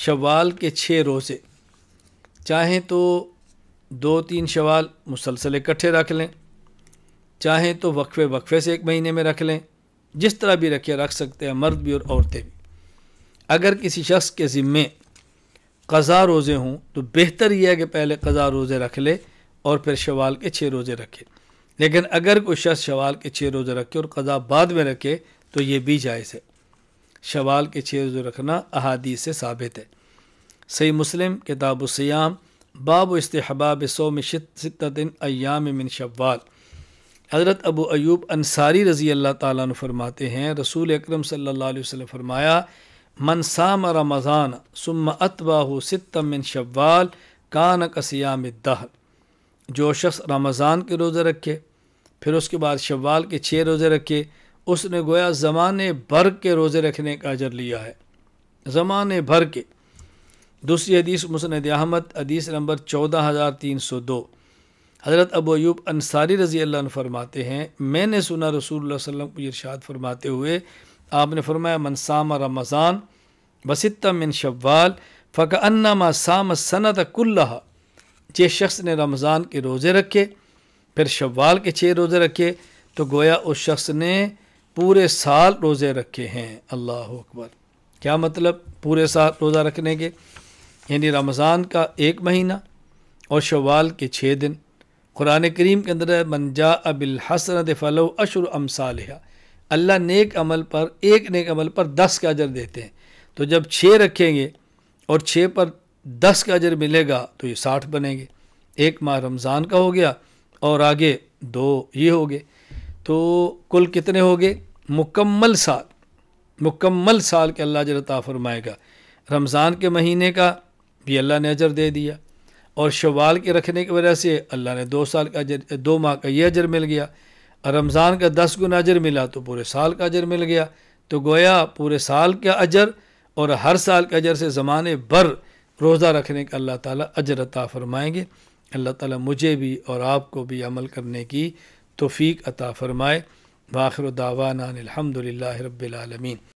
शवाल के छः रोज़े चाहें तो दो तीन शवाल मुसलसल इकट्ठे रख लें चाहें तो वक्फे वक्फे से एक महीने में रख लें जिस तरह भी रखे रख सकते हैं मर्द भी और औरतें भी अगर किसी शख्स के ज़िम्मे कज़ा रोज़े हों तो बेहतर यह है कि पहले कज़ा रोज़े रख ले और फिर शवाल के छः रोज़े रखे लेकिन अगर कोई शख्स शवाल के छः रोज़े रखे और कज़ा बाद में रखे तो ये भी जायज़ है शवाल के छः रोज़ रखना अहादी से साबित है सही मुस्लिम किताब सयाम बाब इस्तहबाब में शिदिन अयाम मिन शवाल हज़रत अबू अयूब अंसारी रज़ी अल्लाह ताली फरमाते हैं रसूल अक्रम सल्ला फरमाया मनसाम रमज़ान सुम अतबाह सितम मिन शवाल कान कसयाम दहर जो शख्स रमज़ान के रोज़े रखे फिर उसके बाद शवाल के छः रोज़े रखे उसने गोया ज़माने भर के रोज़े रखने का अजर लिया है ज़माने भर के दूसरी हदीस मुसनद अहमद हदीस नंबर चौदह हज़ार तीन सौ दो हज़रत अबू अयूब अंसारी रज़ी अल्लाह फरमाते हैं मैंने सुना रसूल वसम को इरशाद फरमाते हुए आपने फरमाया मनसाम रमज़ान वसित्ता मिन शवाल फ़क अन्नामा साम सनत कुल्ला जिस शख्स ने रमज़ान के रोज़े रखे फिर शवाल के छः रोज़े रखे तो गोया उस शख्स ने पूरे साल रोज़े रखे हैं अल्लाह अकबर क्या मतलब पूरे साल रोज़ा रखने के यानी रमज़ान का एक महीना और शवाल के छः दिन कुरान करीम के अंदर मनजा हसन फ़लो अशर अमसाल अल्लाह नेक अमल पर एक नेक अमल पर दस का अजर देते हैं तो जब छः रखेंगे और छः पर दस का अजर मिलेगा तो ये साठ बनेंगे एक माह रमज़ान का हो गया और आगे दो ये हो गए तो कुल कितने हो गए मुकम्मल साल मुकम्मल साल के अल्लाह जरता फरमाएगा रमज़ान के महीने का भी अल्लाह ने अजर दे दिया और शवाल के रखने की वजह से अल्लाह ने दो साल का अजर दो माह का ये अजर मिल गया और रमज़ान का दस गुना अजर मिला तो पूरे साल का अजर मिल गया तो गोया पूरे साल का अजर और हर साल के अजर से ज़माने भर रोज़ा रखने का अल्लाह ताली अजर फरमाएँगे फरमाएंगे अल्लाह ताली मुझे भी और आपको भी अमल करने की तोफ़ी अता फ़रमाए दावा दावाना अलहमदिल्ला रबालमीन